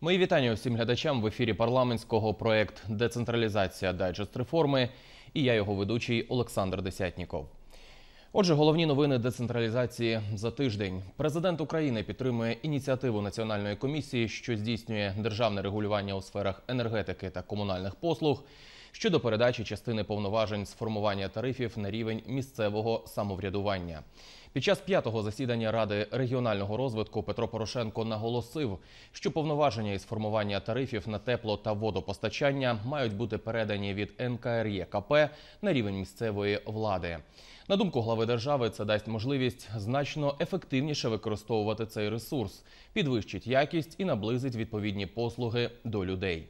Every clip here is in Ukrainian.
Мої вітання усім глядачам в ефірі парламентського проект Децентралізація дайджест реформи. І я його ведучий Олександр Десятніков. Отже, головні новини децентралізації за тиждень. Президент України підтримує ініціативу національної комісії, що здійснює державне регулювання у сферах енергетики та комунальних послуг щодо передачі частини повноважень з формування тарифів на рівень місцевого самоврядування. Під час п'ятого засідання ради регіонального розвитку Петро Порошенко наголосив, що повноваження із формування тарифів на тепло та водопостачання мають бути передані від НКРЄКП на рівень місцевої влади. На думку глави держави, це дасть можливість значно ефективніше використовувати цей ресурс, підвищить якість і наблизить відповідні послуги до людей.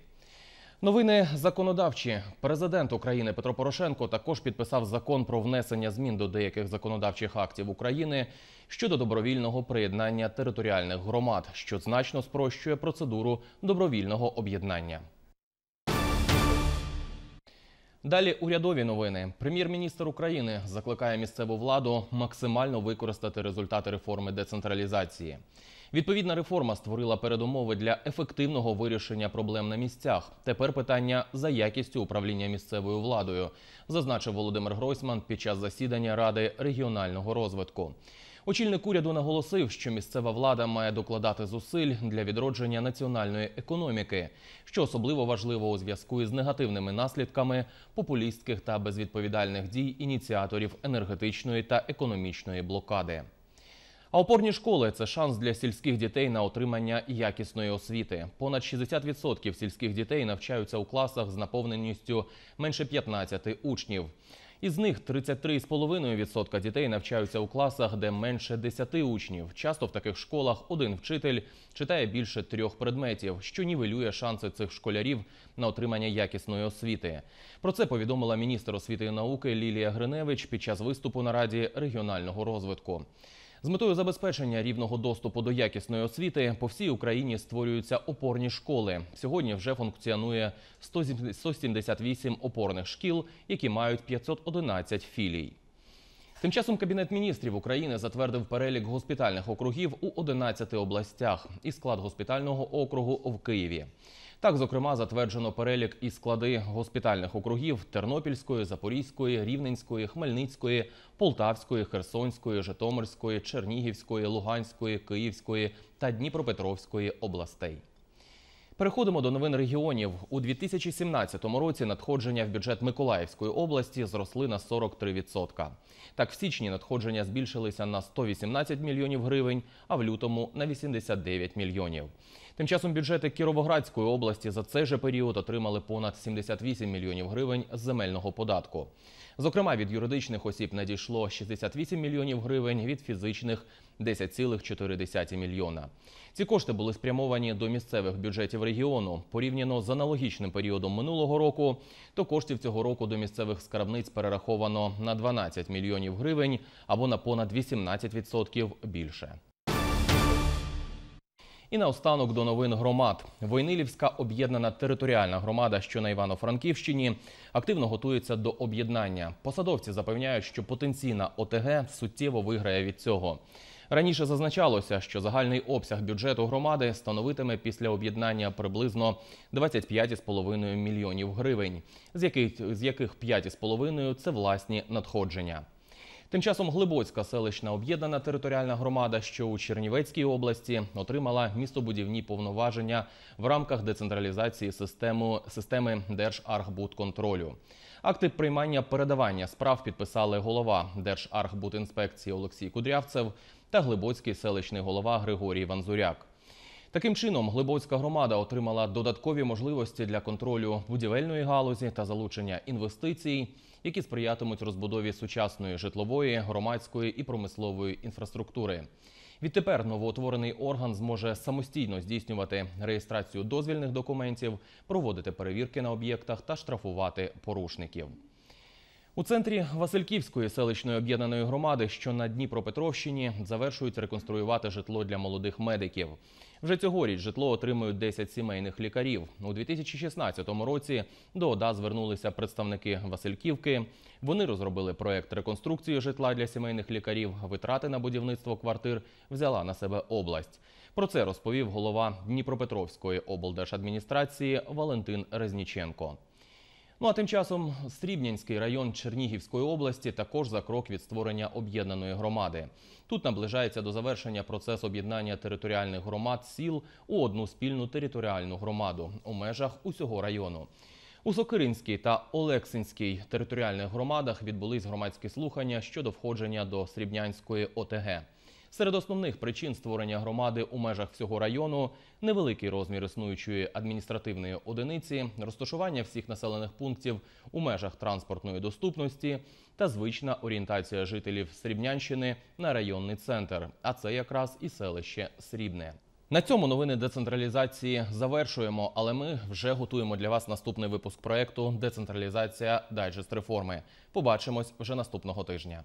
Новини законодавчі. Президент України Петро Порошенко також підписав закон про внесення змін до деяких законодавчих актів України щодо добровільного приєднання територіальних громад, що значно спрощує процедуру добровільного об'єднання. Далі урядові новини. Прем'єр-міністр України закликає місцеву владу максимально використати результати реформи децентралізації. Відповідна реформа створила передумови для ефективного вирішення проблем на місцях. Тепер питання за якістю управління місцевою владою, зазначив Володимир Гройсман під час засідання Ради регіонального розвитку. Очільник уряду наголосив, що місцева влада має докладати зусиль для відродження національної економіки, що особливо важливо у зв'язку із негативними наслідками популістських та безвідповідальних дій ініціаторів енергетичної та економічної блокади. А опорні школи це шанс для сільських дітей на отримання якісної освіти. Понад 60% сільських дітей навчаються у класах з наповненістю менше 15 учнів. Із них 33,5% дітей навчаються у класах, де менше 10 учнів. Часто в таких школах один вчитель читає більше трьох предметів, що нівелює шанси цих школярів на отримання якісної освіти. Про це повідомила міністр освіти і науки Лілія Гриневич під час виступу на раді регіонального розвитку. З метою забезпечення рівного доступу до якісної освіти по всій Україні створюються опорні школи. Сьогодні вже функціонує 178 опорних шкіл, які мають 511 філій. Тим часом Кабінет міністрів України затвердив перелік госпітальних округів у 11 областях і склад госпітального округу в Києві. Так, зокрема, затверджено перелік і склади госпітальних округів Тернопільської, Запорізької, Рівненської, Хмельницької, Полтавської, Херсонської, Житомирської, Чернігівської, Луганської, Київської та Дніпропетровської областей. Переходимо до новин регіонів у 2017 році. Надходження в бюджет Миколаївської області зросли на 43%. Так, в січні надходження збільшилися на 118 мільйонів гривень, а в лютому на 89 мільйонів. Тим часом бюджети Кіровоградської області за цей же період отримали понад 78 мільйонів гривень земельного податку. Зокрема, від юридичних осіб надійшло 68 мільйонів гривень, від фізичних 10,4 мільйона. Ці кошти були спрямовані до місцевих бюджетів регіону. Порівняно з аналогічним періодом минулого року, то коштів цього року до місцевих скарбниць перераховано на 12 мільйонів гривень або на понад 18% більше. І наостанок до новин громад. Войнилівська об'єднана територіальна громада, що на Івано-Франківщині, активно готується до об'єднання. Посадовці запевняють, що потенційна ОТГ суттєво виграє від цього. Раніше зазначалося, що загальний обсяг бюджету громади становитиме після об'єднання приблизно 25,5 мільйонів гривень, з яких з яких 5,5 – це власні надходження. Тим часом Глибоцька селищна об'єднана територіальна громада, що у Чернівецькій області отримала містобудівні повноваження в рамках децентралізації систему, системи Держархбудконтролю. Акти приймання передавання справ підписали голова Держархбудінспекції Олексій Кудрявцев та Глибоцький селищний голова Григорій Ванзуряк. Таким чином, Глибоцька громада отримала додаткові можливості для контролю будівельної галузі та залучення інвестицій, які сприятимуть розбудові сучасної житлової, громадської і промислової інфраструктури. Відтепер новоутворений орган зможе самостійно здійснювати реєстрацію дозвільних документів, проводити перевірки на об'єктах та штрафувати порушників. У центрі Васильківської селищної об'єднаної громади, що на Дніпропетровщині, завершують реконструювати житло для молодих медиків. Вже цьогоріч житло отримують 10 сімейних лікарів. У 2016 році до ОДА звернулися представники Васильківки. Вони розробили проєкт реконструкції житла для сімейних лікарів. Витрати на будівництво квартир взяла на себе область. Про це розповів голова Дніпропетровської облдержадміністрації Валентин Резніченко. Ну а тим часом Срібнянський район Чернігівської області також за крок від створення об'єднаної громади. Тут наближається до завершення процес об'єднання територіальних громад сіл у одну спільну територіальну громаду у межах усього району. У Сокиринській та Олексинській територіальних громадах відбулись громадські слухання щодо входження до Срібнянської ОТГ. Серед основних причин створення громади у межах всього району невеликий розмір існуючої адміністративної одиниці, розташування всіх населених пунктів у межах транспортної доступності та звична орієнтація жителів Срібнянщини на районний центр. А це якраз і селище Срібне. На цьому новини децентралізації завершуємо, але ми вже готуємо для вас наступний випуск проекту Децентралізація дайджест реформи. Побачимось вже наступного тижня.